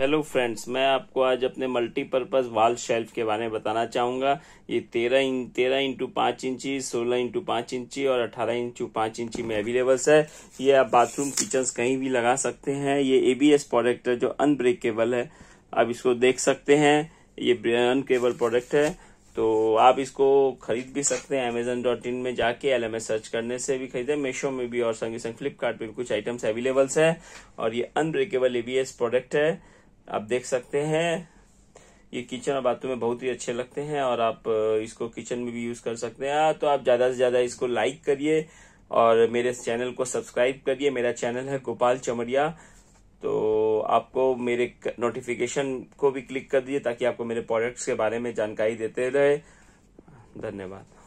hello friends मैं आपको आज अपने मल्टीपर्पज़ वाल शेल्फ के बारे में बताना चाहूंगा ये तेरह इं, तेरह इंटू पांच इंची सोलह इंटू पांच इंची और अठारह इंटू पांच इंची में अवेलेबल्स है ये आप बाथरूम किचन कहीं भी लगा सकते हैं ये एबीएस प्रोडक्ट है जो अनब्रेकेबल है आप इसको देख सकते हैं ये अनकेबल प्रोडक्ट है तो आप इसको खरीद भी सकते हैं अमेजन डॉट इन में जाके एल एम एस सर्च करने से भी खरीदे मेशो में भी और संग संग फ्लिपकार्ट भी कुछ आइटम्स अवेलेबल्स है और ये अनब्रेकेबल एबीएस प्रोडक्ट है आप देख सकते हैं ये किचन और बाथरूम में बहुत ही अच्छे लगते हैं और आप इसको किचन में भी यूज कर सकते हैं हाँ, तो आप ज्यादा से ज्यादा इसको लाइक करिए और मेरे चैनल को सब्सक्राइब करिए मेरा चैनल है गोपाल चमरिया तो आपको मेरे नोटिफिकेशन को भी क्लिक कर दीजिए ताकि आपको मेरे प्रोडक्ट्स के बारे में जानकारी देते रहे धन्यवाद